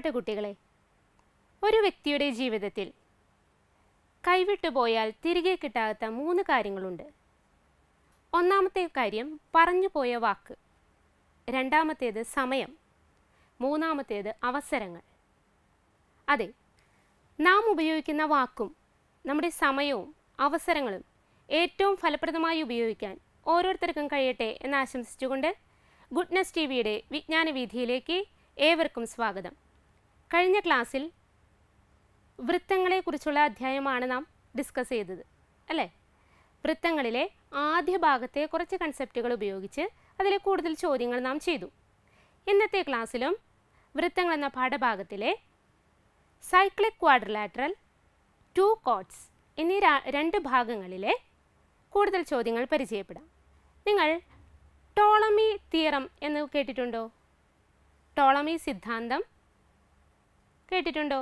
പ്രിയപ്പെട്ട കുട്ടികളെ ഒരു വ്യക്തിയുടെ ജീവിതത്തിൽ കൈവിട്ടു പോയാൽ തിരികെ കിട്ടാത്ത മൂന്ന് കാര്യങ്ങളുണ്ട് ഒന്നാമത്തെ കാര്യം പറഞ്ഞു പോയ വാക്ക് രണ്ടാമത്തേത് സമയം മൂന്നാമത്തേത് അവസരങ്ങൾ അതെ നാം ഉപയോഗിക്കുന്ന വാക്കും നമ്മുടെ സമയവും അവസരങ്ങളും ഏറ്റവും ഫലപ്രദമായി ഉപയോഗിക്കാൻ ഓരോരുത്തർക്കും കഴിയട്ടെ എന്ന് ആശംസിച്ചുകൊണ്ട് ഗുഡ്നസ് ടി വിയുടെ വിജ്ഞാന വീഥിയിലേക്ക് ഏവർക്കും സ്വാഗതം കഴിഞ്ഞ ക്ലാസ്സിൽ വൃത്തങ്ങളെക്കുറിച്ചുള്ള അധ്യായമാണ് നാം ഡിസ്കസ് ചെയ്തത് അല്ലേ വൃത്തങ്ങളിലെ ആദ്യ ഭാഗത്തെ കുറച്ച് കൺസെപ്റ്റുകൾ ഉപയോഗിച്ച് അതിലെ കൂടുതൽ ചോദ്യങ്ങൾ നാം ചെയ്തു ഇന്നത്തെ ക്ലാസ്സിലും വൃത്തങ്ങൾ എന്ന പാഠഭാഗത്തിലെ സൈക്ലിക് ക്വാഡ്രലാറ്ററൽ ടു കോട്ട്സ് എന്നീ രണ്ട് ഭാഗങ്ങളിലെ കൂടുതൽ ചോദ്യങ്ങൾ പരിചയപ്പെടാം നിങ്ങൾ ടോളമി തിയറം എന്ന് കേട്ടിട്ടുണ്ടോ ടോളമി സിദ്ധാന്തം കേട്ടിട്ടുണ്ടോ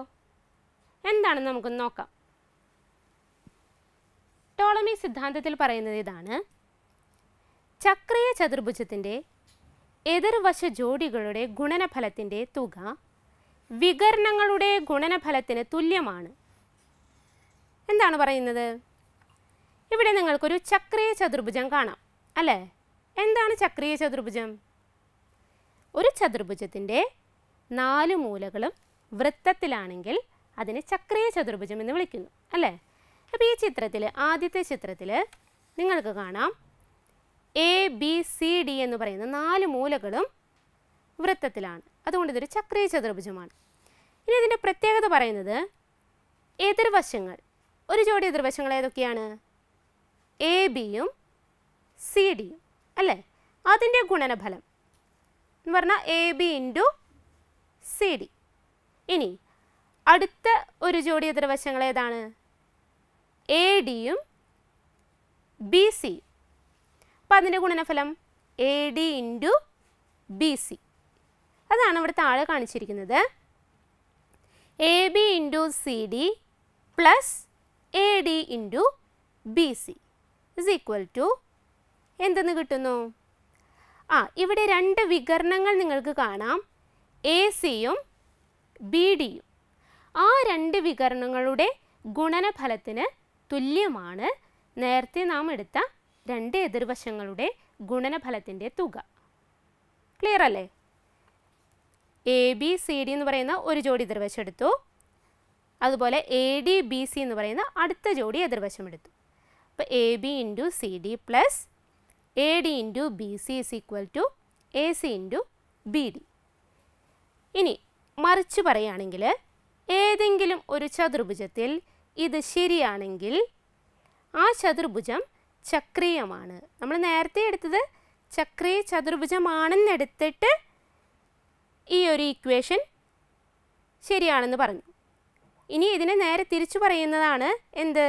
എന്താണെന്ന് നമുക്കൊന്ന് നോക്കാം ടോളമി സിദ്ധാന്തത്തിൽ പറയുന്നത് ഇതാണ് ചക്രീയ ചതുർഭുജത്തിൻ്റെ എതിർവശ ജോഡികളുടെ ഗുണനഫലത്തിൻ്റെ തുക വികരണങ്ങളുടെ ഗുണനഫലത്തിന് തുല്യമാണ് എന്താണ് പറയുന്നത് ഇവിടെ നിങ്ങൾക്കൊരു ചക്രീയ ചതുർഭുജം കാണാം അല്ലേ എന്താണ് ചക്രീയ ചതുർഭുജം ഒരു ചതുർഭുജത്തിൻ്റെ നാല് മൂലകളും വൃത്തത്തിലാണെങ്കിൽ അതിനെ ചക്രീയ ചതുർഭുജം എന്ന് വിളിക്കുന്നു അല്ലേ അപ്പോൾ ഈ ചിത്രത്തിൽ ആദ്യത്തെ ചിത്രത്തിൽ നിങ്ങൾക്ക് കാണാം എ ബി സി ഡി എന്ന് പറയുന്ന നാല് മൂലകളും വൃത്തത്തിലാണ് അതുകൊണ്ട് ഇതൊരു ചക്രീയ ചതുർഭുജമാണ് ഇനി ഇതിൻ്റെ പ്രത്യേകത പറയുന്നത് എതിർവശങ്ങൾ ഒരു ജോഡി എതിർവശങ്ങൾ ഏതൊക്കെയാണ് എ ബിയും സി ഡിയും അല്ലേ അതിൻ്റെ ഗുണനഫലം എന്ന് പറഞ്ഞാൽ A B into C D ഇനി അടുത്ത ഒരു ജോഡി എതിർവശങ്ങൾ ഏതാണ് എ ഡിയും ബി സി അപ്പം അതിൻ്റെ ഗുണനഫലം A D into B C അതാണ് ഇവിടെ താഴെ കാണിച്ചിരിക്കുന്നത് A B into C D plus A D into B C is equal to എന്തെന്ന് കിട്ടുന്നു ആ ഇവിടെ രണ്ട് വികരണങ്ങൾ നിങ്ങൾക്ക് കാണാം എ സിയും ബി ആ രണ്ട് വികരണങ്ങളുടെ ഗുണനഫലത്തിന് തുല്യമാണ് നേരത്തെ നാം എടുത്ത രണ്ട് എതിർവശങ്ങളുടെ ഗുണനഫലത്തിൻ്റെ തുക ക്ലിയർ അല്ലേ എ ബി സി ഡി എന്ന് പറയുന്ന ഒരു ജോഡി എതിർവശം എടുത്തു അതുപോലെ എ ഡി ബി സി എന്ന് പറയുന്ന അടുത്ത ജോഡി എതിർവശം എടുത്തു അപ്പോൾ A B into C D plus A D into B C is equal to A C into B D ഇനി മറിച്ച് പറയുകയാണെങ്കിൽ ഏതെങ്കിലും ഒരു ചതുർഭുജത്തിൽ ഇത് ശരിയാണെങ്കിൽ ആ ചതുർഭുജം ചക്രീയമാണ് നമ്മൾ നേരത്തെ എടുത്തത് ചക്രീയ ചതുർഭുജമാണെന്നെടുത്തിട്ട് ഈ ഒരു ഇക്വേഷൻ ശരിയാണെന്ന് പറഞ്ഞു ഇനി ഇതിനെ നേരെ തിരിച്ചു പറയുന്നതാണ് എന്ത്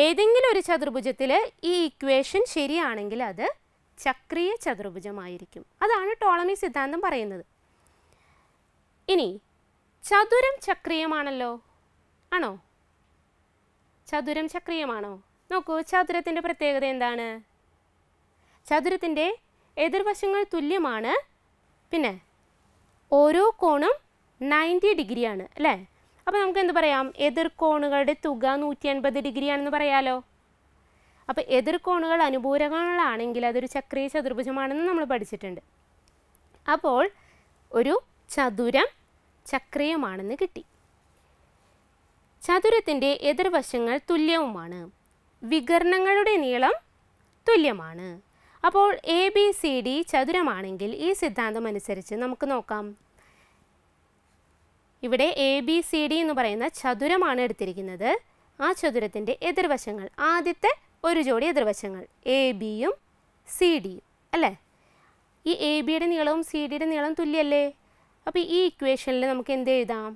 ഏതെങ്കിലും ഒരു ചതുർഭുജത്തിൽ ഈ ഇക്വേഷൻ ശരിയാണെങ്കിൽ അത് ചക്രീയ ചതുർഭുജമായിരിക്കും അതാണ് ടോളമി സിദ്ധാന്തം പറയുന്നത് ഇനി ചതുരം ചക്രീയമാണല്ലോ ആണോ ചതുരം ചക്രീയമാണോ നോക്കൂ ചതുരത്തിൻ്റെ പ്രത്യേകത എന്താണ് ചതുരത്തിൻ്റെ എതിർവശങ്ങൾ തുല്യമാണ് പിന്നെ ഓരോ കോണും നയൻറ്റി ഡിഗ്രിയാണ് അല്ലേ അപ്പോൾ നമുക്ക് എന്ത് പറയാം എതിർകോണുകളുടെ തുക നൂറ്റി അൻപത് ഡിഗ്രിയാണെന്ന് പറയാലോ അപ്പോൾ എതിർകോണുകൾ അനുപൂരകങ്ങളാണെങ്കിൽ അതൊരു ചക്രീയ ചതുർഭുജമാണെന്ന് നമ്മൾ പഠിച്ചിട്ടുണ്ട് അപ്പോൾ ഒരു ചതുരം ചക്രയുമാണെന്ന് കിട്ടി ചതുരത്തിൻ്റെ എതിർവശങ്ങൾ തുല്യവുമാണ് വികർണങ്ങളുടെ നീളം തുല്യമാണ് അപ്പോൾ എ ബി സി ഡി ചതുരമാണെങ്കിൽ ഈ സിദ്ധാന്തം അനുസരിച്ച് നമുക്ക് നോക്കാം ഇവിടെ എ ബി സി ഡി എന്ന് പറയുന്ന ചതുരമാണ് എടുത്തിരിക്കുന്നത് ആ ചതുരത്തിൻ്റെ എതിർവശങ്ങൾ ആദ്യത്തെ ഒരു ജോഡി എതിർവശങ്ങൾ എ ബിയും സി ഡിയും അല്ലേ ഈ എ ബിയുടെ നീളവും സി ഡിയുടെ നീളവും തുല്യല്ലേ അപ്പോൾ ഈ ഇക്വേഷനിൽ നമുക്ക് എന്ത് എഴുതാം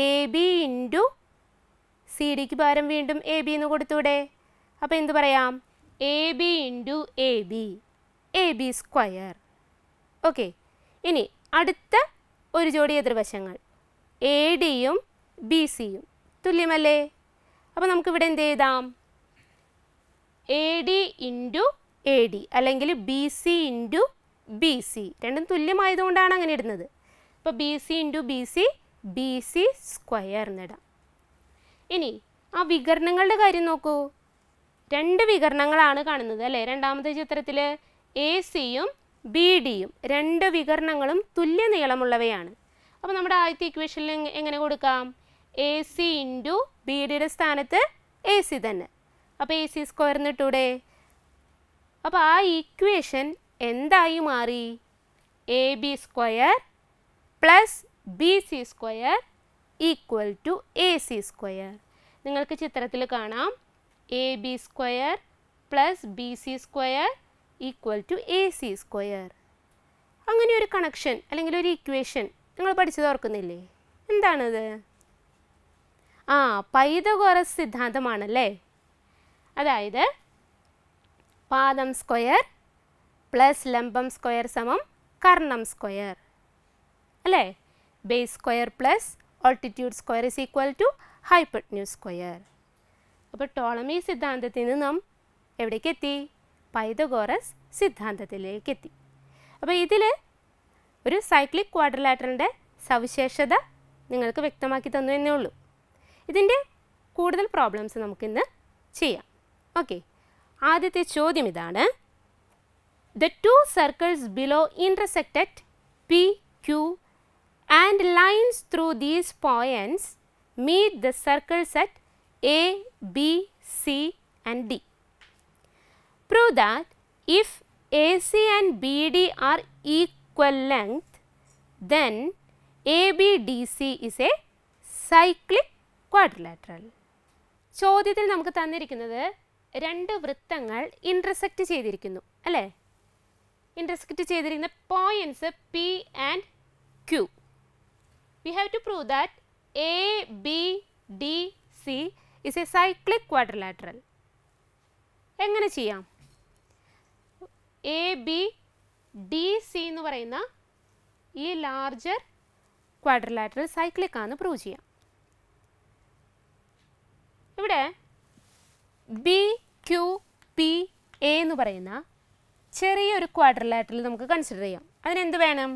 എ ബി ഇൻറ്റു സി ഡിക്ക് പകരം വീണ്ടും എ ബി എന്ന് കൊടുത്തൂടെ അപ്പോൾ എന്ത് പറയാം A B into A B A B square okay ഇനി അടുത്ത ഒരു ജോഡി എതിർവശങ്ങൾ എ ഡിയും ബി സിയും തുല്യമല്ലേ അപ്പോൾ നമുക്കിവിടെ എന്ത് എഴുതാം A D into A D അല്ലെങ്കിൽ B C into B C രണ്ടും തുല്യമായതുകൊണ്ടാണ് അങ്ങനെ ഇടുന്നത് അപ്പോൾ B C into B C B C square എന്നിടാം ഇനി ആ വികരണങ്ങളുടെ കാര്യം നോക്കൂ രണ്ട് വികരണങ്ങളാണ് കാണുന്നത് അല്ലേ രണ്ടാമത്തെ ചിത്രത്തിൽ എ സിയും ബി ഡിയും രണ്ട് വികരണങ്ങളും തുല്യ നീളമുള്ളവയാണ് അപ്പോൾ നമ്മുടെ ആദ്യത്തെ ഇക്വേഷനിൽ എങ്ങനെ കൊടുക്കാം എ സി ഇൻറ്റു ബി ഡിയുടെ സ്ഥാനത്ത് എ സി തന്നെ അപ്പോൾ എ സി സ്ക്വയർ എന്നിട്ടൂടെ അപ്പോൾ ആ ഇക്വേഷൻ എന്തായി മാറി A B square plus B C square equal to A C square നിങ്ങൾക്ക് ചിത്രത്തിൽ കാണാം A B square plus B C square equal to A C square അങ്ങനെ ഒരു കണക്ഷൻ അല്ലെങ്കിൽ ഒരു ഇക്വേഷൻ നിങ്ങൾ പഠിച്ചത് ഓർക്കുന്നില്ലേ എന്താണത് ആ പൈതഗോറസ് സിദ്ധാന്തമാണല്ലേ അതായത് പാദം സ്ക്വയർ പ്ലസ് ലംബം സ്ക്വയർ സമം കർണം സ്ക്വയർ അല്ലേ base square plus altitude square is equal to hypotenuse square അപ്പോൾ ടോളമി സിദ്ധാന്തത്തിൽ നിന്ന് നാം എവിടേക്ക് എത്തി പൈതഗോറസ് സിദ്ധാന്തത്തിലേക്ക് എത്തി അപ്പോൾ ഇതിൽ ഒരു സൈക്ലിക് ക്വാഡ്രലാറ്ററിൻ്റെ സവിശേഷത നിങ്ങൾക്ക് വ്യക്തമാക്കി തന്നു എന്നേ ഉള്ളൂ ഇതിൻ്റെ കൂടുതൽ പ്രോബ്ലംസ് നമുക്കിന്ന് ചെയ്യാം ഓക്കെ ആദ്യത്തെ ചോദ്യം ഇതാണ് the two circles below intersected P Q and lines through these points meet the circles at A, B, C and D. Prove that if AC and BD are equal length, then ABDC is a cyclic quadrilateral. ചോദ്യത്തിൽ നമുക്ക് തന്നിരിക്കുന്നത് രണ്ട് വൃത്തങ്ങൾ intersect ചെയ്തിരിക്കുന്നു അല്ലേ intersect ചെയ്തിരിക്കുന്ന points P and Q we have to prove that A, B, D, C is a cyclic quadrilateral. എങ്ങനെ ചെയ്യാം എ ബി ഡി സി എന്ന് പറയുന്ന ഈ ലാർജർ ക്വാഡ്രലാറ്ററൽ സൈക്ലിക് ആണെന്ന് പ്രൂവ് ചെയ്യാം ഇവിടെ ബി ക്യു പി എ എന്ന് പറയുന്ന ചെറിയൊരു ക്വാഡ്രലാറ്ററൽ നമുക്ക് കൺസിഡർ ചെയ്യാം അതിനെന്ത് വേണം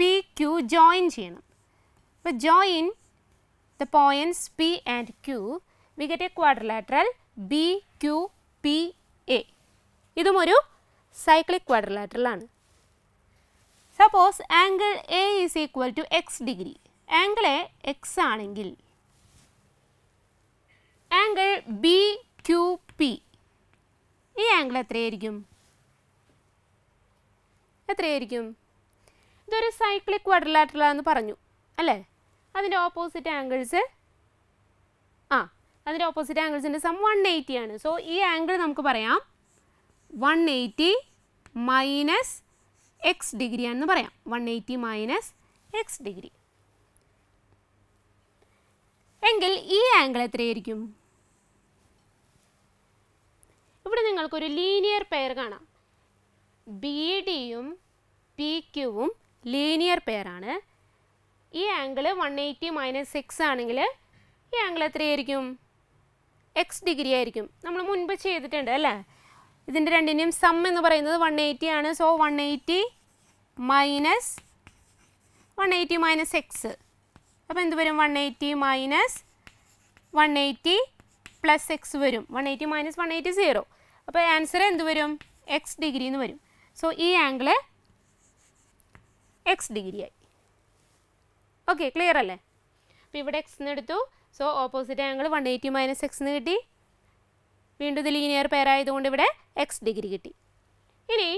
പി ക്യു ജോയിൻ ചെയ്യണം We join the points P and Q, we get a quadrilateral BQPA. ഇതും ഒരു സൈക്ലിക് ക്വാഡ്രിലാറ്ററൽ ആണ് suppose angle A is equal to X degree angle A X ആണെങ്കിൽ ആംഗിൾ ബി ക്യു പി ഈ angle എത്രയായിരിക്കും എത്രയായിരിക്കും ഇതൊരു cyclic quadrilateral ആണെന്ന് പറഞ്ഞു അല്ലേ അതിൻ്റെ ഓപ്പോസിറ്റ് ആംഗിൾസ് ആ അതിൻ്റെ ഓപ്പോസിറ്റ് ആംഗിൾസിൻ്റെ സം വൺ എയ്റ്റി ആണ് സോ ഈ ആംഗിൾ നമുക്ക് പറയാം one eighty minus X degree ആണെന്ന് പറയാം one eighty minus X degree എങ്കിൽ ഈ ആംഗിൾ എത്രയായിരിക്കും ഇവിടെ നിങ്ങൾക്കൊരു ലീനിയർ പെയർ കാണാം ബി ഡിയും പി ക്യുവും ലീനിയർ പെയറാണ് ഈ angle one eighty minus six ആണെങ്കിൽ ഈ ആംഗിൾ എത്രയായിരിക്കും എക്സ് ഡിഗ്രി ആയിരിക്കും നമ്മൾ മുൻപ് ചെയ്തിട്ടുണ്ട് അല്ലേ ഇതിൻ്റെ രണ്ടിൻ്റെയും സം എന്ന് പറയുന്നത് വൺ എയ്റ്റി ആണ് so one eighty minus one eighty minus X അപ്പോൾ എന്ത് വരും one eighty minus one eighty plus X വരും one eighty minus one eighty zero അപ്പോൾ ആൻസർ എന്ത് വരും എക്സ് ഡിഗ്രി എന്ന് വരും സോ ഈ ആംഗിള് എക്സ് ഡിഗ്രി ആയി ഓക്കെ ക്ലിയർ അല്ലേ അപ്പോൾ ഇവിടെ എക്സ് എന്ന് എടുത്തു so opposite angle one eighty minus X എന്ന് കിട്ടി വീണ്ടും ഇത് ലീനിയർ ആയതുകൊണ്ട് ഇവിടെ എക്സ് ഡിഗ്രി കിട്ടി ഇനി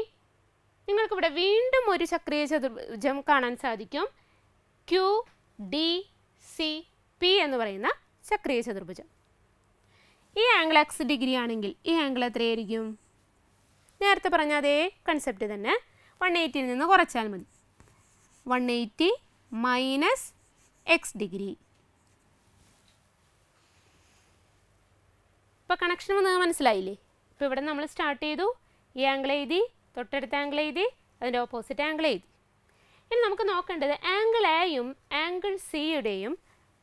നിങ്ങൾക്കിവിടെ വീണ്ടും ഒരു ചക്രീയ ചതുർഭുജം കാണാൻ സാധിക്കും ക്യു ഡി സി പി എന്ന് പറയുന്ന ചക്രീയ ചതുർഭുജം ഈ ആംഗിൾ എക്സ് ഡിഗ്രി ആണെങ്കിൽ ഈ ആംഗിൾ എത്രയായിരിക്കും നേരത്തെ പറഞ്ഞ അതേ കൺസെപ്റ്റ് തന്നെ വൺ എയ്റ്റിയിൽ നിന്ന് കുറച്ചാൽ മതി one eighty minus x degree ഇപ്പോൾ കണക്ഷൻ നിങ്ങൾക്ക് മനസ്സിലായില്ലേ ഇപ്പോൾ ഇവിടെ നമ്മൾ സ്റ്റാർട്ട് ചെയ്തു ഈ ആംഗിൾ എഴുതി തൊട്ടടുത്ത ആംഗിൾ എഴുതി അതിൻ്റെ ഓപ്പോസിറ്റ് ആംഗിൾ എഴുതി ഇനി നമുക്ക് നോക്കേണ്ടത് ആംഗിൾ എയും ആംഗിൾ സിയുടെയും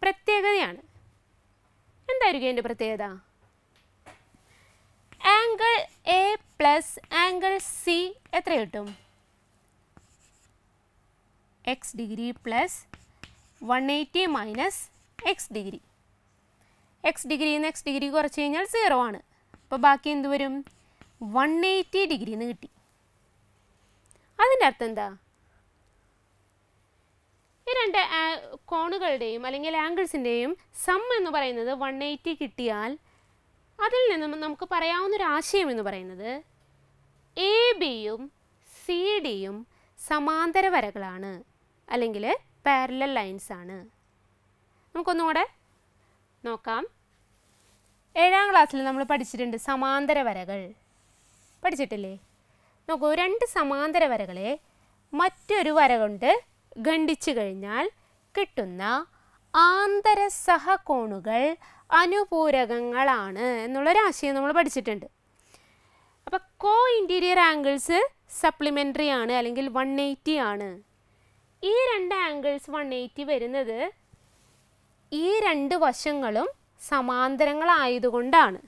പ്രത്യേകതയാണ് എന്തായിരിക്കും എൻ്റെ പ്രത്യേകത angle A plus angle C എത്ര കിട്ടും x degree plus 180 minus x degree. x degree നിന്ന് x degree കുറച്ച് കഴിഞ്ഞാൽ സീറോ ആണ് അപ്പോൾ ബാക്കി എന്ത് വരും വൺ എയ്റ്റി ഡിഗ്രി എന്ന് കിട്ടി അതിൻ്റെ അർത്ഥം എന്താ ഈ രണ്ട് കോണുകളുടെയും അല്ലെങ്കിൽ ആംഗിൾസിൻ്റെയും സം എന്ന് പറയുന്നത് വൺ എയ്റ്റി കിട്ടിയാൽ അതിൽ നിന്നും നമുക്ക് പറയാവുന്ന ഒരു ആശയം എന്ന് പറയുന്നത് എ ബിയും സി ഡിയും സമാന്തര വരകളാണ് അല്ലെങ്കിൽ പാരലൽ ലൈൻസ് ആണ് കൂടെ നോക്കാം ഏഴാം ക്ലാസ്സിൽ നമ്മൾ പഠിച്ചിട്ടുണ്ട് സമാന്തര വരകൾ പഠിച്ചിട്ടില്ലേ നോക്കൂ രണ്ട് സമാന്തര വരകളെ മറ്റൊരു വര കൊണ്ട് ഖണ്ഡിച്ചു കഴിഞ്ഞാൽ കിട്ടുന്ന ആന്തര സഹകോണുകൾ അനുപൂരകങ്ങളാണ് എന്നുള്ളൊരു ആശയം നമ്മൾ പഠിച്ചിട്ടുണ്ട് അപ്പോൾ കോ ഇൻറ്റീരിയർ ആംഗിൾസ് സപ്ലിമെൻ്ററി ആണ് അല്ലെങ്കിൽ വൺ എയ്റ്റി ആണ് ഈ രണ്ട് ആംഗിൾസ് വൺ എയ്റ്റി വരുന്നത് ഈ രണ്ട് വശങ്ങളും സമാന്തരങ്ങളായതുകൊണ്ടാണ്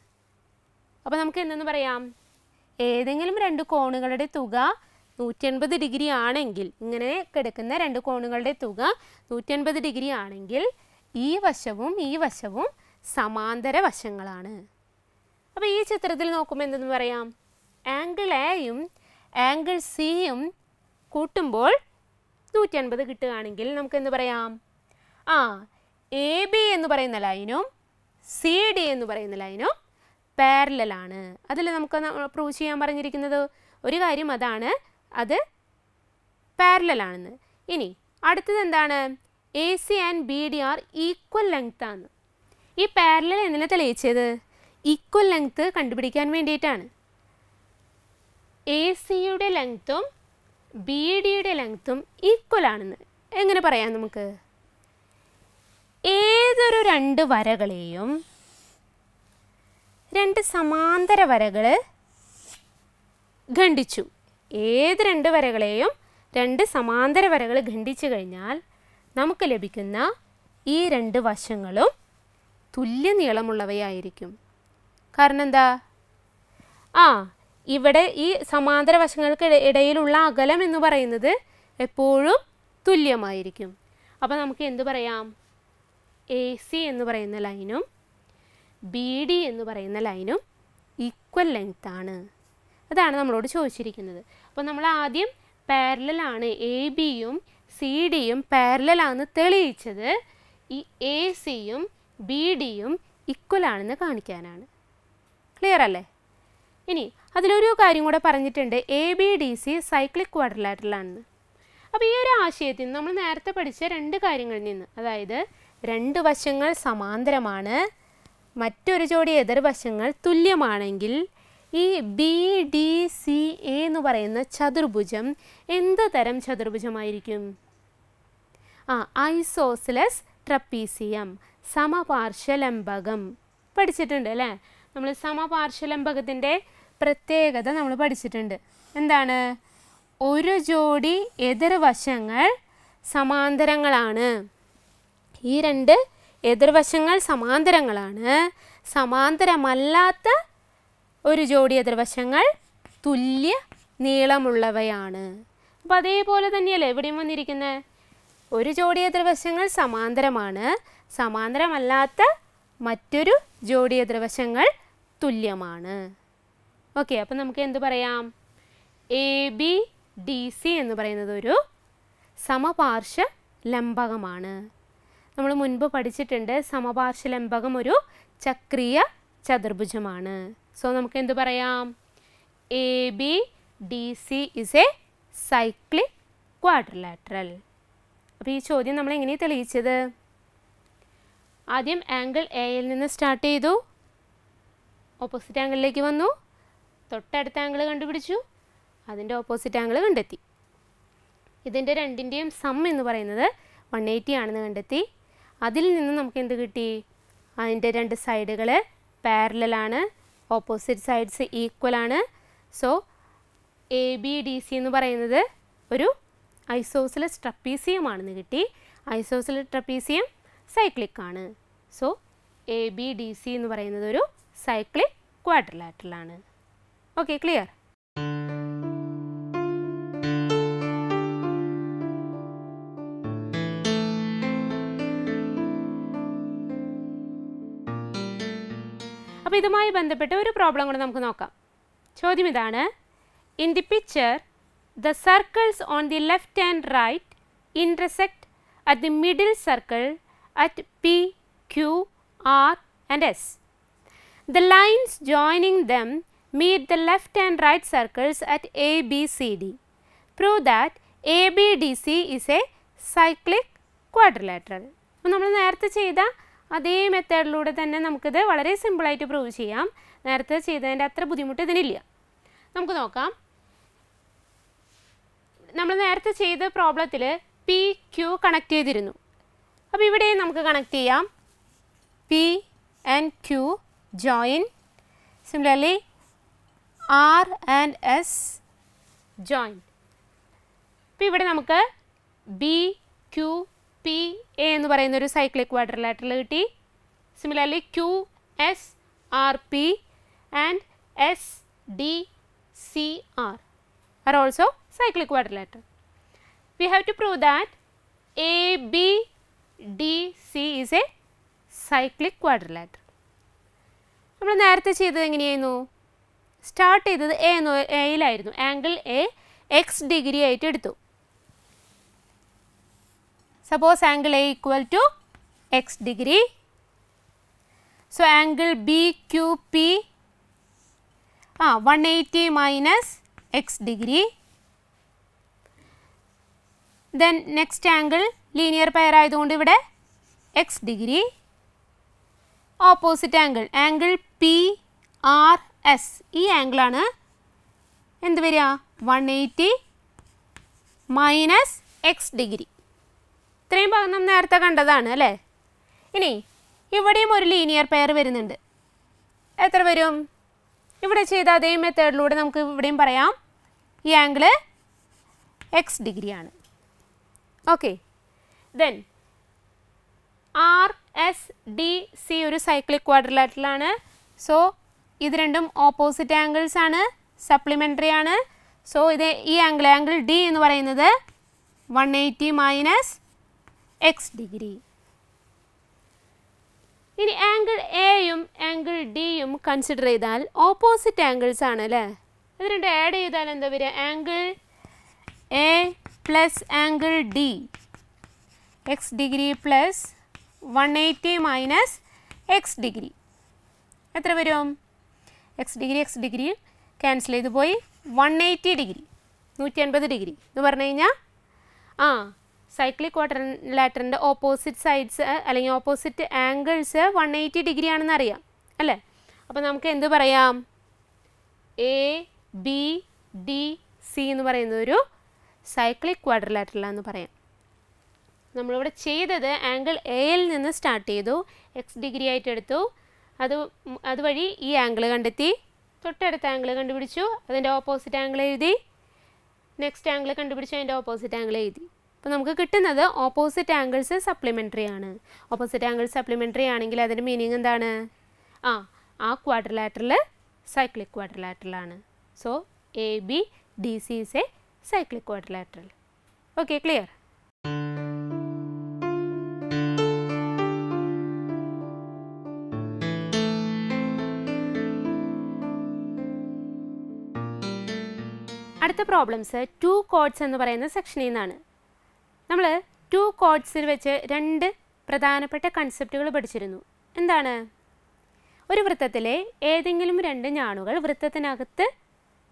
അപ്പോൾ നമുക്ക് എന്തെന്ന് പറയാം ഏതെങ്കിലും രണ്ട് കോണുകളുടെ തുക അൻപത് ഡിഗ്രി ആണെങ്കിൽ ഇങ്ങനെ കിടക്കുന്ന രണ്ട് കോണുകളുടെ തുക അൻപത് ഡിഗ്രി ആണെങ്കിൽ ഈ വശവും ഈ വശവും സമാന്തര വശങ്ങളാണ് അപ്പോൾ ഈ ചിത്രത്തിൽ നോക്കുമ്പോൾ എന്തെന്ന് പറയാം ആംഗിൾ എയും ആംഗിൾ സിയും കൂട്ടുമ്പോൾ ഇരുന്നൂറ്റി അൻപത് കിട്ടുകയാണെങ്കിൽ നമുക്ക് എന്ന് പറയാം ആ എ ബി എന്ന് പറയുന്ന ലൈനും സി ഡി എന്ന് പറയുന്ന ലൈനും പാരലാണ് അതിൽ നമുക്ക് പ്രൂവ് ചെയ്യാൻ പറഞ്ഞിരിക്കുന്നത് ഒരു കാര്യം അതാണ് അത് പാരലാണെന്ന് ഇനി അടുത്തത് എന്താണ് A C and B D are equal length ആണ് ഈ പാരലൽ എന്തിനെ തെളിയിച്ചത് ഈക്വൽ ലെങ്ത്ത് കണ്ടുപിടിക്കാൻ വേണ്ടിയിട്ടാണ് എ സിയുടെ ലെങ്ത്തും ബി ഡിയുടെ ലെങ്ത്തും ഈക്വൽ ആണെന്ന് എങ്ങനെ പറയാം നമുക്ക് ഏതൊരു രണ്ട് വരകളെയും രണ്ട് സമാന്തര വരകൾ ഖണ്ഡിച്ചു ഏത് രണ്ട് വരകളെയും രണ്ട് സമാന്തര വരകൾ ഖണ്ഡിച്ചു കഴിഞ്ഞാൽ നമുക്ക് ലഭിക്കുന്ന ഈ രണ്ട് വശങ്ങളും തുല്യ നീളമുള്ളവയായിരിക്കും കാരണം എന്താ ആ ഇവിടെ ഈ സമാന്തര വശങ്ങൾക്ക് ഇടയിലുള്ള അകലം എന്ന് പറയുന്നത് എപ്പോഴും തുല്യമായിരിക്കും അപ്പോൾ നമുക്ക് എന്ത് പറയാം എ സി എന്ന് പറയുന്ന ലൈനും ബി ഡി എന്ന് പറയുന്ന ലൈനും ഈക്വൽ ലെങ്ത് ആണ് അതാണ് നമ്മളോട് ചോദിച്ചിരിക്കുന്നത് അപ്പോൾ നമ്മൾ ആദ്യം പാരലാണ് എ ബിയും സി ഡിയും പാരലാണെന്ന് തെളിയിച്ചത് ഈ എ സിയും ബി ഡിയും ഈക്വൽ ആണെന്ന് കാണിക്കാനാണ് ക്ലിയർ അല്ലേ ഇനി അതിലൊരു കാര്യം കൂടെ പറഞ്ഞിട്ടുണ്ട് A B D C cyclic ക്വാഡ്രിലാറ്ററലാണെന്ന് അപ്പോൾ ഈ ഒരു ആശയത്തിൽ നിന്ന് നമ്മൾ നേരത്തെ പഠിച്ച രണ്ട് കാര്യങ്ങളിൽ നിന്ന് അതായത് രണ്ട് വശങ്ങൾ സമാന്തരമാണ് മറ്റൊരു ജോഡി എതിർവശങ്ങൾ തുല്യമാണെങ്കിൽ ഈ ബി ഡി സി എ എന്ന് പറയുന്ന ചതുർഭുജം എന്ത് തരം ചതുർഭുജമായിരിക്കും ആ ഐസോസിലസ് ട്രപ്പീസിയം സമപാർശ്വലംബകം പഠിച്ചിട്ടുണ്ട് അല്ലേ നമ്മൾ സമപാർശ്വലംബകത്തിൻ്റെ പ്രത്യേകത നമ്മൾ പഠിച്ചിട്ടുണ്ട് എന്താണ് ഒരു ജോഡി എതിർവശങ്ങൾ സമാന്തരങ്ങളാണ് ഈ രണ്ട് എതിർവശങ്ങൾ സമാന്തരങ്ങളാണ് സമാന്തരമല്ലാത്ത ഒരു ജോഡി എതിർവശങ്ങൾ തുല്യ നീളമുള്ളവയാണ് അപ്പോൾ അതേപോലെ തന്നെയല്ലേ എവിടെയും വന്നിരിക്കുന്നത് ഒരു ജോഡി എതിർവശങ്ങൾ സമാന്തരമാണ് സമാന്തരമല്ലാത്ത മറ്റൊരു ജോഡി എതിർവശങ്ങൾ തുല്യമാണ് ഓക്കെ അപ്പം നമുക്ക് എന്ത് പറയാം എ ബി ഡി സി എന്ന് പറയുന്നത് ഒരു സമപാർശ്വ ലംബകമാണ് നമ്മൾ മുൻപ് പഠിച്ചിട്ടുണ്ട് സമപാർശ്വ ലംബകം ഒരു ചക്രീയ ചതുർഭുജമാണ് സോ നമുക്ക് എന്ത് പറയാം A B D C is a cyclic quadrilateral അപ്പോൾ ഈ ചോദ്യം നമ്മൾ എങ്ങനെയാണ് തെളിയിച്ചത് ആദ്യം ആംഗിൾ എയിൽ നിന്ന് സ്റ്റാർട്ട് ചെയ്തു ഓപ്പോസിറ്റ് ആംഗിളിലേക്ക് വന്നു തൊട്ടടുത്ത ആംഗിള് കണ്ടുപിടിച്ചു അതിൻ്റെ ഓപ്പോസിറ്റ് ആംഗിൾ കണ്ടെത്തി ഇതിൻ്റെ രണ്ടിൻ്റെയും സം എന്ന് പറയുന്നത് വൺ എയ്റ്റി ആണെന്ന് കണ്ടെത്തി അതിൽ നിന്ന് നമുക്ക് എന്ത് കിട്ടി അതിൻ്റെ രണ്ട് സൈഡുകൾ പാരലാണ് ഓപ്പോസിറ്റ് സൈഡ്സ് ഈക്വൽ ആണ് so A B D C എന്ന് പറയുന്നത് ഒരു ഐസോസിലസ് ആണെന്ന് കിട്ടി ഐസോസിലസ് ട്രപ്പീസിയം സൈക്ലിക് ആണ് so A B D C എന്ന് പറയുന്നത് ഒരു സൈക്ലിക് ക്വാഡ്രിലാറ്ററലാണ് Okay, clear? അപ്പോൾ ഇതുമായി ബന്ധപ്പെട്ട ഒരു പ്രോബ്ലം കൂടെ നമുക്ക് നോക്കാം ചോദ്യം ഇതാണ് in the picture the circles on the left and right intersect at the middle circle at P Q R and S the lines joining them Meet the left and right circles at ABCD. Prove that ABDC is a cyclic quadrilateral. നമ്മൾ നേരത്തെ ചെയ്ത അതേ മെത്തേഡിലൂടെ തന്നെ നമുക്കിത് വളരെ സിമ്പിളായിട്ട് prove ചെയ്യാം നേരത്തെ ചെയ്തതിൻ്റെ അത്ര ബുദ്ധിമുട്ട് ഇതിനില്ല നമുക്ക് നോക്കാം നമ്മൾ നേരത്തെ ചെയ്ത പ്രോബ്ലത്തിൽ പി ക്യു കണക്ട് ചെയ്തിരുന്നു അപ്പോൾ ഇവിടെ നമുക്ക് കണക്ട് ചെയ്യാം P and Q join similarly R and S joint. ഇപ്പോൾ ഇവിടെ നമുക്ക് ബി ക്യു പി എ എന്ന് പറയുന്ന ഒരു സൈക്ലിക് വാട്ടർ ലാറ്ററൽ കിട്ടി similarly Q S R P and S D C R R also cyclic quadrilateral we have to prove that ABDC is a cyclic quadrilateral. നമ്മൾ നേരത്തെ ചെയ്തത് എങ്ങനെയായിരുന്നു start ചെയ്തത് A എന്ന് എയിലായിരുന്നു ആംഗിൾ എ എക്സ് ഡിഗ്രി ആയിട്ട് എടുത്തു suppose angle A equal to X degree so angle B Q P ആ one eighty minus X degree then next angle linear pair ആയതുകൊണ്ട് ഇവിടെ X degree opposite angle angle P R S ഈ ആംഗിളാണ് എന്ത് വരിക one eighty minus X degree ഇത്രയും ഭാഗം നമ്മൾ നേരത്തെ കണ്ടതാണ് അല്ലേ ഇനി ഇവിടെയും ഒരു ലീനിയർ പെയർ വരുന്നുണ്ട് എത്ര വരും ഇവിടെ ചെയ്ത അതേ മെത്തേഡിലൂടെ നമുക്ക് ഇവിടെയും പറയാം ഈ ആംഗിള് എക്സ് ഡിഗ്രിയാണ് okay then R S D C ഒരു സൈക്ലിക് ക്വാഡ്രിലാറ്റിലാണ് സോ ഇത് രണ്ടും ഓപ്പോസിറ്റ് ആംഗിൾസ് ആണ് സപ്ലിമെൻ്ററി ആണ് സോ ഇത് ഈ ആംഗിൾ ആംഗിൾ ഡി എന്ന് പറയുന്നത് one eighty minus X degree ഇനി ആംഗിൾ എയും ആംഗിൾ ഡിയും കൺസിഡർ ചെയ്താൽ ഓപ്പോസിറ്റ് ആംഗിൾസ് ആണ് അല്ലേ ഇത് രണ്ടും ആഡ് ചെയ്താൽ എന്താ വരിക angle A plus angle D X degree plus one eighty minus X degree എത്ര വരും X degree X degree cancel ചെയ്ത് പോയി വൺ എയ്റ്റി ഡിഗ്രി നൂറ്റി അൻപത് ഡിഗ്രി എന്ന് പറഞ്ഞു കഴിഞ്ഞാൽ ആ സൈക്ലിക് ക്വാർട്ടർ ലാറ്ററിൻ്റെ ഓപ്പോസിറ്റ് സൈഡ്സ് അല്ലെങ്കിൽ opposite angles one eighty degree ആണെന്ന് അറിയാം അല്ലേ അപ്പോൾ നമുക്ക് എന്ത് പറയാം എ ബി ഡി സി എന്ന് പറയുന്ന ഒരു സൈക്ലിക് ക്വാർട്ടർ ലാറ്ററിലാണെന്ന് പറയാം നമ്മളിവിടെ ചെയ്തത് ആംഗിൾ എയിൽ നിന്ന് സ്റ്റാർട്ട് ചെയ്തു എക്സ് ഡിഗ്രി ആയിട്ട് എടുത്തു അത് അതുവഴി ഈ ആംഗിൾ കണ്ടെത്തി തൊട്ടടുത്ത ആംഗിൾ കണ്ടുപിടിച്ചു അതിൻ്റെ ഓപ്പോസിറ്റ് ആംഗിൾ എഴുതി നെക്സ്റ്റ് ആംഗിൾ കണ്ടുപിടിച്ചു അതിൻ്റെ ഓപ്പോസിറ്റ് ആംഗിൾ എഴുതി അപ്പോൾ നമുക്ക് കിട്ടുന്നത് ഓപ്പോസിറ്റ് ആംഗിൾസ് സപ്ലിമെൻ്ററി ആണ് ഓപ്പോസിറ്റ് ആംഗിൾസ് സപ്ലിമെൻ്ററി ആണെങ്കിൽ അതിൻ്റെ മീനിങ് എന്താണ് ആ ആ ക്വാഡ്രലാറ്ററൽ സൈക്ലിക് ക്വാഡ്രലാറ്ററലാണ് so A B D C is a cyclic quadrilateral okay clear അടുത്ത പ്രോബ്ലംസ് ടു കോഡ്സ് എന്ന് പറയുന്ന സെക്ഷനിൽ നിന്നാണ് നമ്മൾ ടു കോഡ്സിൽ വെച്ച് രണ്ട് പ്രധാനപ്പെട്ട കൺസെപ്റ്റുകൾ പഠിച്ചിരുന്നു എന്താണ് ഒരു വൃത്തത്തിലെ ഏതെങ്കിലും രണ്ട് ഞാണുകൾ വൃത്തത്തിനകത്ത്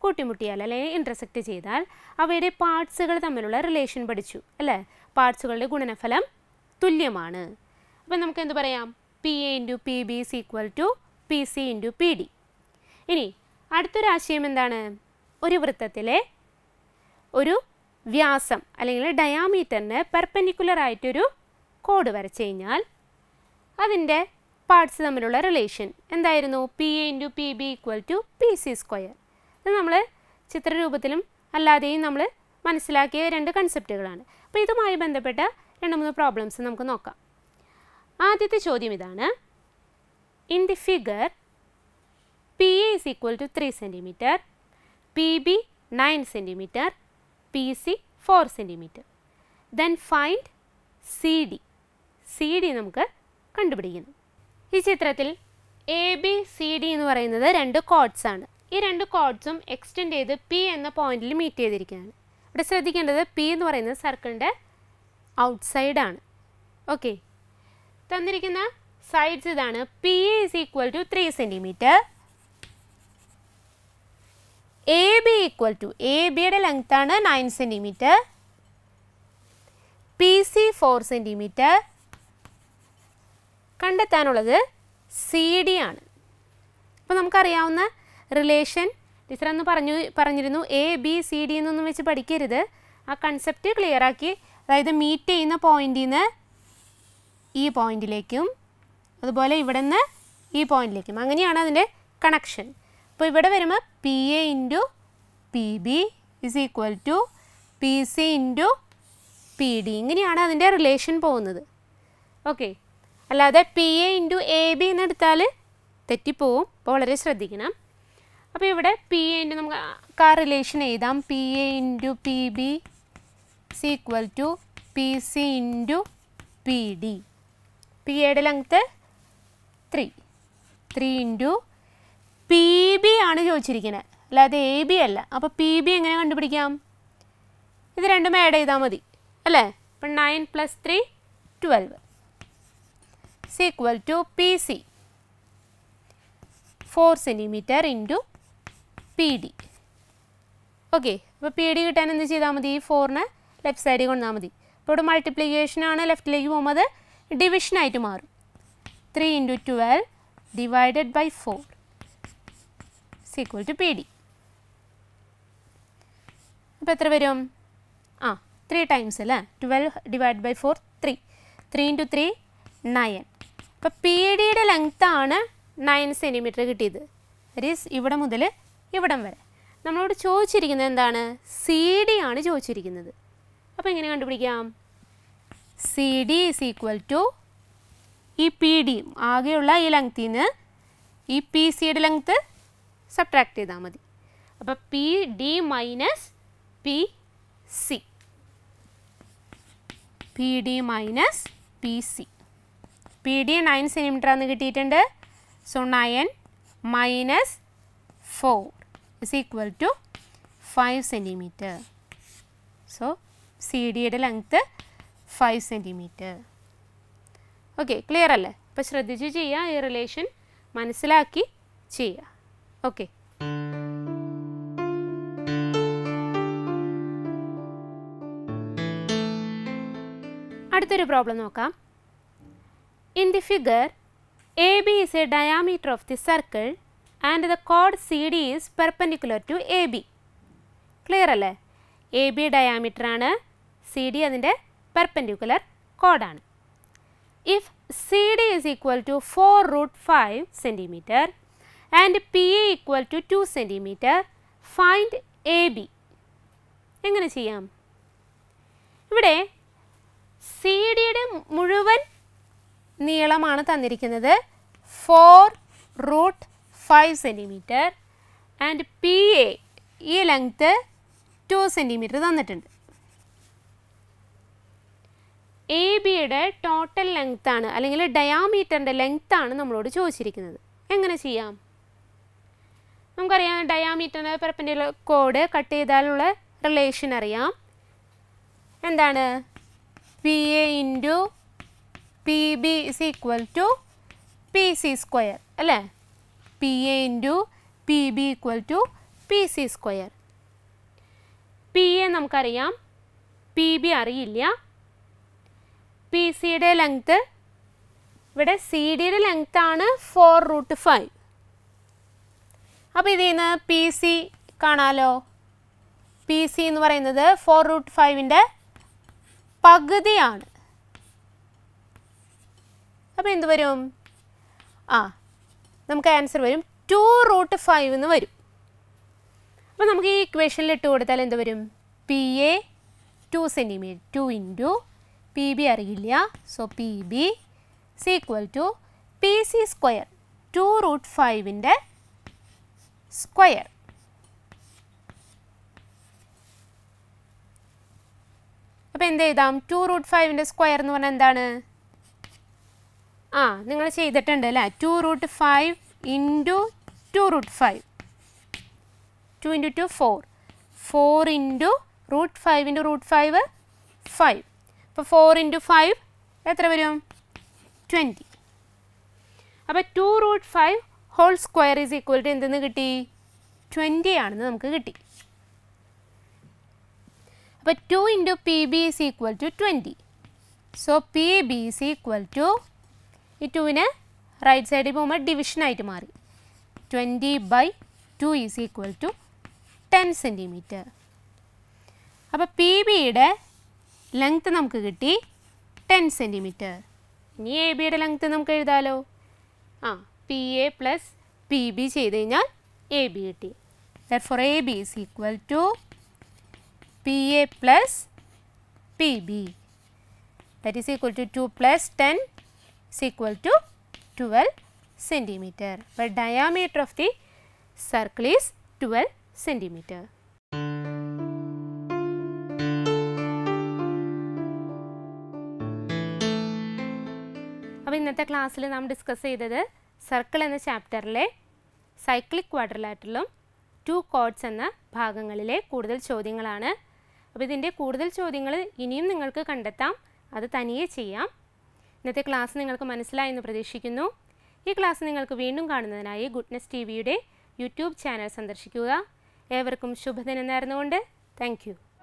കൂട്ടിമുട്ടിയാൽ അല്ലെങ്കിൽ ഇൻ്റർസെക്റ്റ് ചെയ്താൽ അവയുടെ പാർട്സുകൾ തമ്മിലുള്ള റിലേഷൻ പഠിച്ചു അല്ലേ പാർട്സുകളുടെ ഗുണനഫലം തുല്യമാണ് അപ്പം നമുക്ക് എന്ത് പറയാം P A into P B is equal to P C into P D ഇനി അടുത്തൊരാശയം എന്താണ് ഒരു വൃത്തത്തിലെ ഒരു വ്യാസം അല്ലെങ്കിൽ ഡയാമീറ്ററിന് പെർപ്പൻഡിക്കുലർ ആയിട്ടൊരു കോഡ് വരച്ചു കഴിഞ്ഞാൽ അതിൻ്റെ പാർട്സ് തമ്മിലുള്ള റിലേഷൻ എന്തായിരുന്നു P A into P B equal to P C square ഇത് നമ്മൾ ചിത്രരൂപത്തിലും അല്ലാതെയും നമ്മൾ മനസ്സിലാക്കിയ രണ്ട് കൺസെപ്റ്റുകളാണ് അപ്പോൾ ഇതുമായി ബന്ധപ്പെട്ട രണ്ട് മൂന്ന് പ്രോബ്ലംസ് നമുക്ക് നോക്കാം ആദ്യത്തെ ചോദ്യം ഇതാണ് in the figure P A is equal to three centimetre PB 9 four PC 4 find Then find CD. CD നമുക്ക് കണ്ടുപിടിക്കുന്നു. ഈ ചിത്രത്തിൽ എ ബി സി ഡി എന്ന് പറയുന്നത് രണ്ട് കോഡ്സ് ആണ് ഈ രണ്ട് കോഡ്സും എക്സ്റ്റെൻഡ് ചെയ്ത് പി എന്ന പോയിന്റിൽ മീറ്റ് ചെയ്തിരിക്കുകയാണ് ഇവിടെ ശ്രദ്ധിക്കേണ്ടത് പി എന്ന് പറയുന്നത് സർക്കിളിൻ്റെ ഔട്ട്സൈഡാണ് ഓക്കെ തന്നിരിക്കുന്ന സൈഡ്സ് ഇതാണ് P is equal to three centimetre A B equal to A ബിയുടെ ലെങ്ത് ആണ് nine centimetre P C four centimetre കണ്ടെത്താനുള്ളത് സി ഡി ആണ് അപ്പോൾ നമുക്കറിയാവുന്ന റിലേഷൻ ടീച്ചർ അന്ന് പറഞ്ഞു പറഞ്ഞിരുന്നു എ ബി സി ഡി എന്നൊന്നും വെച്ച് പഠിക്കരുത് ആ കൺസെപ്റ്റ് ക്ലിയറാക്കി അതായത് മീറ്റ് ചെയ്യുന്ന പോയിന്റിൽ നിന്ന് ഈ പോയിന്റിലേക്കും അതുപോലെ ഇവിടെ നിന്ന് ഈ പോയിന്റിലേക്കും അങ്ങനെയാണ് അതിൻ്റെ കണക്ഷൻ അപ്പോൾ ഇവിടെ വരുമ്പോൾ P A into P B is equal to P C into P D ഇങ്ങനെയാണ് അതിൻ്റെ റിലേഷൻ പോകുന്നത് ഓക്കെ അല്ലാതെ P A into A B എന്നെടുത്താൽ തെറ്റിപ്പോവും അപ്പോൾ വളരെ ശ്രദ്ധിക്കണം അപ്പോൾ ഇവിടെ പി എ ഇൻറ്റു നമുക്ക് ആ റിലേഷൻ എഴുതാം P A into P B is equal to P C into P D P എയുടെ length three three into P B ആണ് ചോദിച്ചിരിക്കുന്നത് അല്ലാതെ എ ബി അല്ല അപ്പോൾ പി ബി എങ്ങനെ കണ്ടുപിടിക്കാം ഇത് രണ്ടും ആഡ് ചെയ്താൽ മതി അല്ലേ അപ്പം nine plus three twelve is equal to P C four centimetre into P D okay അപ്പോൾ പി ഡി കിട്ടാൻ എന്ത് ചെയ്താൽ മതി ഈ ഫോറിന് ലെഫ്റ്റ് സൈഡിൽ കൊണ്ടാൽ മതി അപ്പോൾ ഇവിടെ മൾട്ടിപ്ലിക്കേഷനാണ് ലെഫ്റ്റിലേക്ക് പോകുമ്പോൾ അത് ഡിവിഷനായിട്ട് മാറും three into twelve divided by four equal to PD. അപ്പോൾ എത്ര വരും ആ ത്രീ ടൈംസ് അല്ലേ twelve divide by four three three into three nine അപ്പോൾ പി ഡിയുടെ ലെങ്ത്താണ് നയൻ സെൻറ്റിമീറ്റർ കിട്ടിയത് ദരീസ് ഇവിടെ മുതൽ ഇവിടം വരെ നമ്മളോട് ചോദിച്ചിരിക്കുന്നത് എന്താണ് സി ഡി ആണ് ചോദിച്ചിരിക്കുന്നത് അപ്പോൾ എങ്ങനെ കണ്ടുപിടിക്കാം C D is equal to ഈ പി ഡിയും ആകെയുള്ള ഈ ലെങ്ത്തിൽ ഈ പി സിയുടെ ലെങ്ത്ത് സബ്ട്രാക്ട് ചെയ്താൽ മതി അപ്പോൾ P D minus P C P D minus P C P D nine സെൻറ്റിമീറ്ററാന്ന് കിട്ടിയിട്ടുണ്ട് so nine minus four is equal to five centimetre so C ഡിയുടെ length five centimetre okay clear അല്ലേ അപ്പോൾ ശ്രദ്ധിച്ച് ചെയ്യുക ഈ റിലേഷൻ മനസ്സിലാക്കി ചെയ്യുക ഓക്കെ അടുത്തൊരു പ്രോബ്ലം നോക്കാം in the figure A B is a diameter of the circle and the കോഡ് C D is perpendicular to A B clear അല്ലേ എ ബി ഡയാമീറ്റർ ആണ് സി ഡി അതിൻ്റെ പെർപ്പൻഡിക്കുലർ കോഡാണ് if C D is equal to four root five centimetre and P A equal to two centimetre find A B എങ്ങനെ ചെയ്യാം ഇവിടെ C ഡിയുടെ മുഴുവൻ നീളമാണ് തന്നിരിക്കുന്നത് four root five centimetre and P A ഈ ലെങ്ത്ത് ടു സെൻറ്റിമീറ്റർ തന്നിട്ടുണ്ട് A ബിയുടെ ടോട്ടൽ ലെങ്ത്താണ് അല്ലെങ്കിൽ ഡയാമീറ്ററിൻ്റെ ലെങ്ത്താണ് നമ്മളോട് ചോദിച്ചിരിക്കുന്നത് എങ്ങനെ ചെയ്യാം നമുക്കറിയാം ഡയാമീറ്റർ പെർപ്പൻഡിക്കുലർ കോഡ് കട്ട് ചെയ്താലുള്ള റിലേഷൻ അറിയാം എന്താണ് P A into P B is equal to P C square അല്ലേ P A into P B equal to P C square P A നമുക്കറിയാം പി ബി അറിയില്ല പി സിയുടെ ലെങ്ത്ത് ഇവിടെ C ഡിയുടെ ലെങ്ത്താണ് ഫോർ റൂട്ട് ഫൈവ് അപ്പോൾ ഇതിൽ നിന്ന് പി സി കാണാമല്ലോ പി സി എന്ന് പറയുന്നത് ഫോർ റൂട്ട് ഫൈവിൻ്റെ പകുതിയാണ് അപ്പോൾ എന്ത് വരും ആ നമുക്ക് ആൻസർ വരും ടു റൂട്ട് ഫൈവ് എന്ന് വരും അപ്പോൾ നമുക്ക് ഈ ഇക്വേഷനിൽ ഇട്ട് കൊടുത്താൽ എന്ത് വരും P A two centimetre two into P B അറിയില്ല so P B is equal to P C square two root ഫൈവിൻ്റെ square. അപ്പോൾ എന്ത് എഴുതാം ടു റൂട്ട് ഫൈവിൻ്റെ സ്ക്വയർ എന്ന് പറഞ്ഞാൽ എന്താണ് ആ നിങ്ങൾ ചെയ്തിട്ടുണ്ട് അല്ലേ two root five into two root five two into two four four into root ഫൈവിൻ്റെ റൂട്ട് ഫൈവ് ഫൈവ് അപ്പോൾ ഫോർ ഇൻറ്റു ഫൈവ് എത്ര വരും ട്വൻറ്റി അപ്പോൾ two root five whole square is equal to എന്തെന്ന് കിട്ടി ട്വൻറ്റി ആണെന്ന് നമുക്ക് കിട്ടി അപ്പോൾ two into P B is equal to twenty so P B is equal to ഈ ടുവിന് റൈറ്റ് സൈഡിൽ പോകുമ്പോൾ ഡിവിഷനായിട്ട് മാറി twenty by two is equal to ten centimetre അപ്പോൾ പി ബിയുടെ ലെങ്ത്ത് നമുക്ക് കിട്ടി ടെൻ സെൻറ്റിമീറ്റർ ഇനി എ ബിയുടെ ലെങ്ത്ത് നമുക്ക് എഴുതാലോ ആ P A plus P B ചെയ്ത് കഴിഞ്ഞാൽ എ ബി കിട്ടി for A B is equal to P A plus P B that is equal to two plus ten is equal to twelve centimetre അപ്പോൾ diameter of the circle is twelve centimetre അപ്പോൾ ഇന്നത്തെ ക്ലാസ്സിൽ നാം discuss ചെയ്തത് circle എന്ന ചാപ്റ്ററിലെ cyclic ക്വാഡ്രലാറ്ററിലും two chords എന്ന ഭാഗങ്ങളിലെ കൂടുതൽ ചോദ്യങ്ങളാണ് അപ്പോൾ ഇതിൻ്റെ കൂടുതൽ ചോദ്യങ്ങൾ ഇനിയും നിങ്ങൾക്ക് കണ്ടെത്താം അത് തനിയെ ചെയ്യാം ഇന്നത്തെ ക്ലാസ് നിങ്ങൾക്ക് മനസ്സിലായി എന്ന് പ്രതീക്ഷിക്കുന്നു ഈ ക്ലാസ് നിങ്ങൾക്ക് വീണ്ടും കാണുന്നതിനായി ഗുഡ്നെസ് ടി വിയുടെ യൂട്യൂബ് ചാനൽ സന്ദർശിക്കുക ഏവർക്കും ശുഭദിനം നേർന്നുകൊണ്ട് താങ്ക്